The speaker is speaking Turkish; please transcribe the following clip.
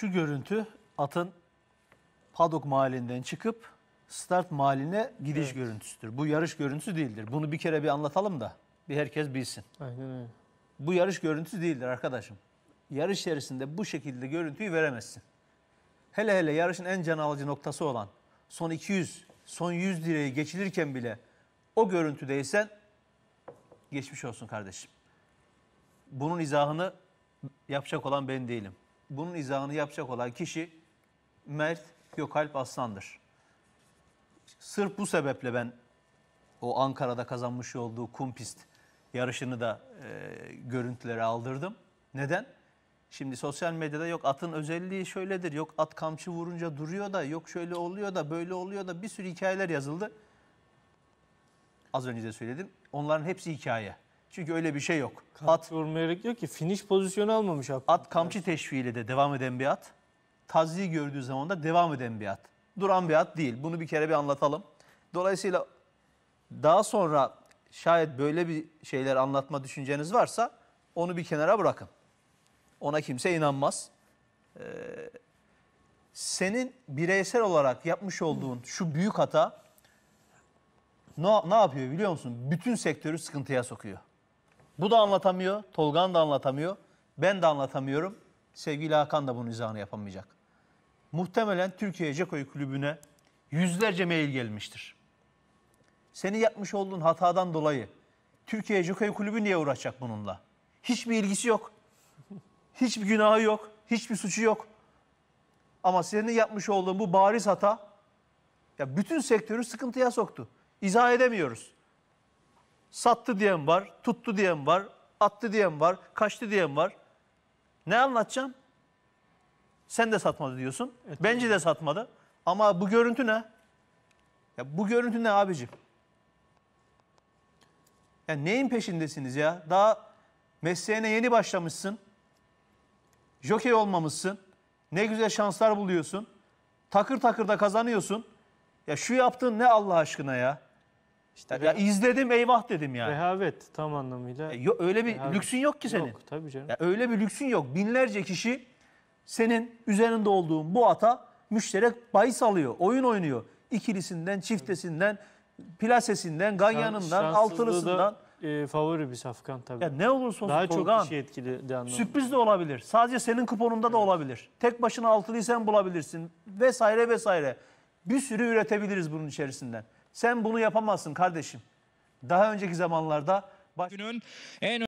Şu görüntü atın Padok mahallinden çıkıp start mahalline gidiş evet. görüntüsüdür. Bu yarış görüntüsü değildir. Bunu bir kere bir anlatalım da bir herkes bilsin. Aynen öyle. Bu yarış görüntüsü değildir arkadaşım. Yarış içerisinde bu şekilde görüntüyü veremezsin. Hele hele yarışın en can alıcı noktası olan son 200, son 100 direği geçilirken bile o görüntüdeysen geçmiş olsun kardeşim. Bunun izahını yapacak olan ben değilim bunun izahını yapacak olan kişi Mert Gökalp Aslan'dır. Sırf bu sebeple ben o Ankara'da kazanmış olduğu kumpist yarışını da e, görüntülere aldırdım. Neden? Şimdi sosyal medyada yok atın özelliği şöyledir, yok at kamçı vurunca duruyor da, yok şöyle oluyor da, böyle oluyor da bir sürü hikayeler yazıldı. Az önce de söyledim. Onların hepsi hikaye. Çünkü öyle bir şey yok. At vurmaya diyor ki finish pozisyonu almamış at. At kamçı teşviğiyle de devam eden bir at. Tazliği gördüğü zaman da devam eden bir at. Duran bir at değil. Bunu bir kere bir anlatalım. Dolayısıyla daha sonra şayet böyle bir şeyler anlatma düşünceniz varsa onu bir kenara bırakın. Ona kimse inanmaz. Ee, senin bireysel olarak yapmış olduğun şu büyük hata ne, ne yapıyor biliyor musun? Bütün sektörü sıkıntıya sokuyor. Bu da anlatamıyor, Tolgan da anlatamıyor, ben de anlatamıyorum. Sevgili Hakan da bunun izahını yapamayacak. Muhtemelen Türkiye Cekoy Kulübü'ne yüzlerce mail gelmiştir. Seni yapmış olduğun hatadan dolayı Türkiye Cekoy Kulübü niye uğraşacak bununla? Hiçbir ilgisi yok. Hiçbir günahı yok. Hiçbir suçu yok. Ama senin yapmış olduğun bu bariz hata ya bütün sektörü sıkıntıya soktu. İzah edemiyoruz. Sattı diyen var, tuttu diyen var, attı diyen var, kaçtı diyen var. Ne anlatacağım? Sen de satmadı diyorsun. Evet, Bence de satmadı. Ama bu görüntü ne? Ya bu görüntü ne abicim? Ya neyin peşindesiniz ya? Daha mesleğine yeni başlamışsın. Jokey olmamışsın. Ne güzel şanslar buluyorsun. Takır takır da kazanıyorsun. Ya şu yaptığın ne Allah aşkına ya? İşte ya izledim eyvah dedim yani. Rehavet tam anlamıyla. E, yo, öyle bir rehavet. lüksün yok ki senin. Yok tabii canım. Ya, öyle bir lüksün yok. Binlerce kişi senin üzerinde olduğun bu ata müşterek bahis alıyor, oyun oynuyor. İkilisinden, çiftesinden, plasesinden, ganyanından, Şans, altılısından. e, favori bir safkan tabii. Ya ne olursa olsun Daha Tolga çok kişi şey etkili de anlamında. Sürpriz de olabilir. Sadece senin kuponunda evet. da olabilir. Tek başına altılıysan bulabilirsin. Vesaire vesaire. Bir sürü üretebiliriz bunun içerisinden. Sen bunu yapamazsın kardeşim. Daha önceki zamanlarda... Baş... Günün en